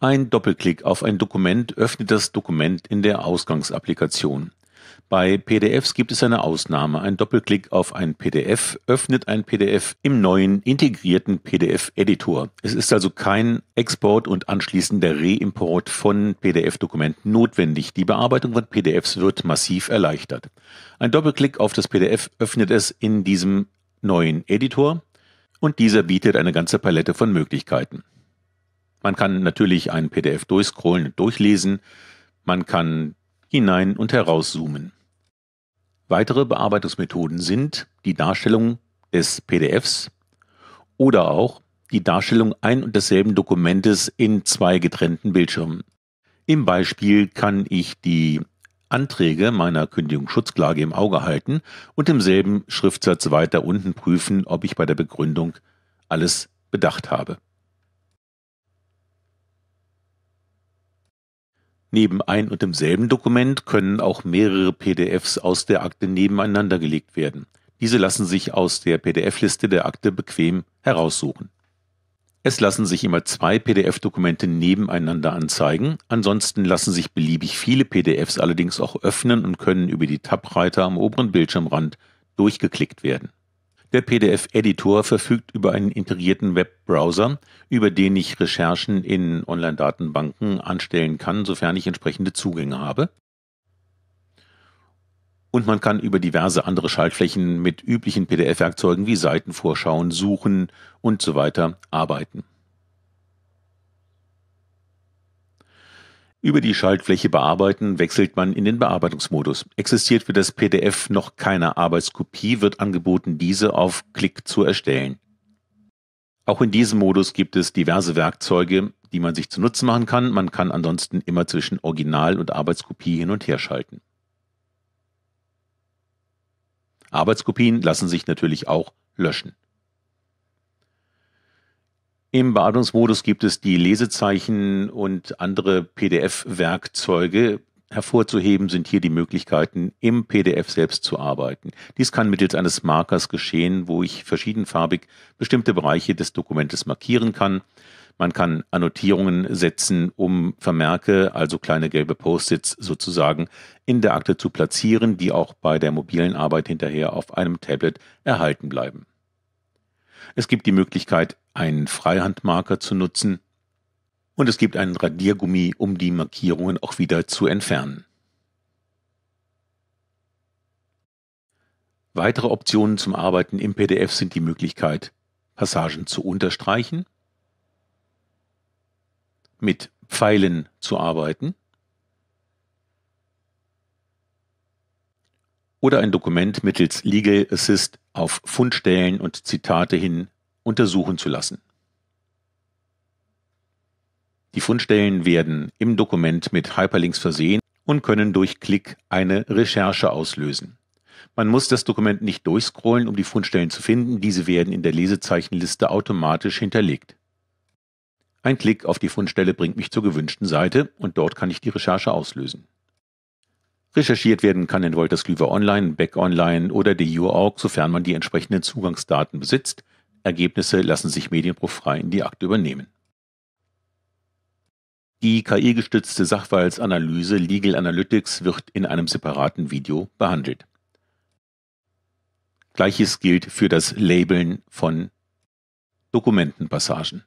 Ein Doppelklick auf ein Dokument öffnet das Dokument in der Ausgangsapplikation. Bei PDFs gibt es eine Ausnahme. Ein Doppelklick auf ein PDF öffnet ein PDF im neuen integrierten PDF-Editor. Es ist also kein Export und anschließender Reimport von PDF-Dokumenten notwendig. Die Bearbeitung von PDFs wird massiv erleichtert. Ein Doppelklick auf das PDF öffnet es in diesem neuen Editor und dieser bietet eine ganze Palette von Möglichkeiten. Man kann natürlich einen PDF durchscrollen und durchlesen. Man kann hinein und herauszoomen. Weitere Bearbeitungsmethoden sind die Darstellung des PDFs oder auch die Darstellung ein und desselben Dokumentes in zwei getrennten Bildschirmen. Im Beispiel kann ich die Anträge meiner Kündigungsschutzklage im Auge halten und im selben Schriftsatz weiter unten prüfen, ob ich bei der Begründung alles bedacht habe. Neben ein und demselben Dokument können auch mehrere PDFs aus der Akte nebeneinander gelegt werden. Diese lassen sich aus der PDF-Liste der Akte bequem heraussuchen. Es lassen sich immer zwei PDF-Dokumente nebeneinander anzeigen, ansonsten lassen sich beliebig viele PDFs allerdings auch öffnen und können über die Tab-Reiter am oberen Bildschirmrand durchgeklickt werden. Der PDF-Editor verfügt über einen integrierten Webbrowser, über den ich Recherchen in Online-Datenbanken anstellen kann, sofern ich entsprechende Zugänge habe. Und man kann über diverse andere Schaltflächen mit üblichen PDF-Werkzeugen wie Seitenvorschauen, Suchen und so weiter arbeiten. Über die Schaltfläche Bearbeiten wechselt man in den Bearbeitungsmodus. Existiert für das PDF noch keine Arbeitskopie, wird angeboten, diese auf Klick zu erstellen. Auch in diesem Modus gibt es diverse Werkzeuge, die man sich zu Nutzen machen kann. Man kann ansonsten immer zwischen Original und Arbeitskopie hin und her schalten. Arbeitskopien lassen sich natürlich auch löschen. Im Bearbeitungsmodus gibt es die Lesezeichen und andere PDF-Werkzeuge. Hervorzuheben sind hier die Möglichkeiten, im PDF selbst zu arbeiten. Dies kann mittels eines Markers geschehen, wo ich verschiedenfarbig bestimmte Bereiche des Dokumentes markieren kann. Man kann Annotierungen setzen, um Vermerke, also kleine gelbe Post-its sozusagen, in der Akte zu platzieren, die auch bei der mobilen Arbeit hinterher auf einem Tablet erhalten bleiben. Es gibt die Möglichkeit, einen Freihandmarker zu nutzen und es gibt einen Radiergummi, um die Markierungen auch wieder zu entfernen. Weitere Optionen zum Arbeiten im PDF sind die Möglichkeit, Passagen zu unterstreichen, mit Pfeilen zu arbeiten oder ein Dokument mittels Legal Assist auf Fundstellen und Zitate hin untersuchen zu lassen. Die Fundstellen werden im Dokument mit Hyperlinks versehen und können durch Klick eine Recherche auslösen. Man muss das Dokument nicht durchscrollen, um die Fundstellen zu finden, diese werden in der Lesezeichenliste automatisch hinterlegt. Ein Klick auf die Fundstelle bringt mich zur gewünschten Seite und dort kann ich die Recherche auslösen. Recherchiert werden kann in Woltersklüver Online, Beck Online oder DU.org, sofern man die entsprechenden Zugangsdaten besitzt. Ergebnisse lassen sich Medienprof frei in die Akte übernehmen. Die KI-gestützte Sachverhaltsanalyse Legal Analytics wird in einem separaten Video behandelt. Gleiches gilt für das Labeln von Dokumentenpassagen.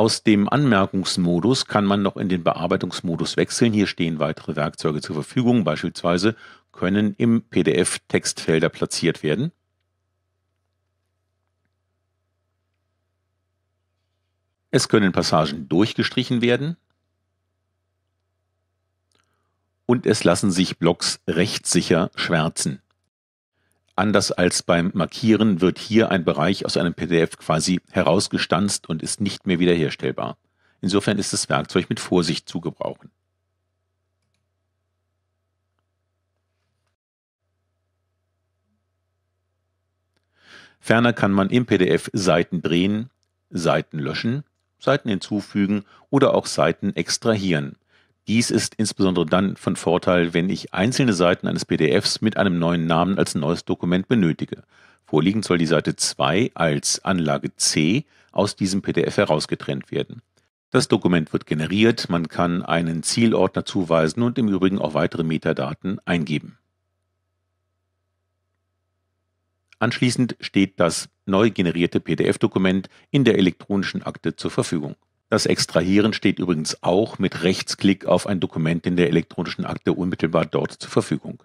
Aus dem Anmerkungsmodus kann man noch in den Bearbeitungsmodus wechseln. Hier stehen weitere Werkzeuge zur Verfügung. Beispielsweise können im PDF Textfelder platziert werden. Es können Passagen durchgestrichen werden. Und es lassen sich Blogs rechtssicher schwärzen. Anders als beim Markieren wird hier ein Bereich aus einem PDF quasi herausgestanzt und ist nicht mehr wiederherstellbar. Insofern ist das Werkzeug mit Vorsicht zu gebrauchen. Ferner kann man im PDF Seiten drehen, Seiten löschen, Seiten hinzufügen oder auch Seiten extrahieren. Dies ist insbesondere dann von Vorteil, wenn ich einzelne Seiten eines PDFs mit einem neuen Namen als neues Dokument benötige. Vorliegend soll die Seite 2 als Anlage C aus diesem PDF herausgetrennt werden. Das Dokument wird generiert, man kann einen Zielordner zuweisen und im Übrigen auch weitere Metadaten eingeben. Anschließend steht das neu generierte PDF-Dokument in der elektronischen Akte zur Verfügung. Das Extrahieren steht übrigens auch mit Rechtsklick auf ein Dokument in der elektronischen Akte unmittelbar dort zur Verfügung.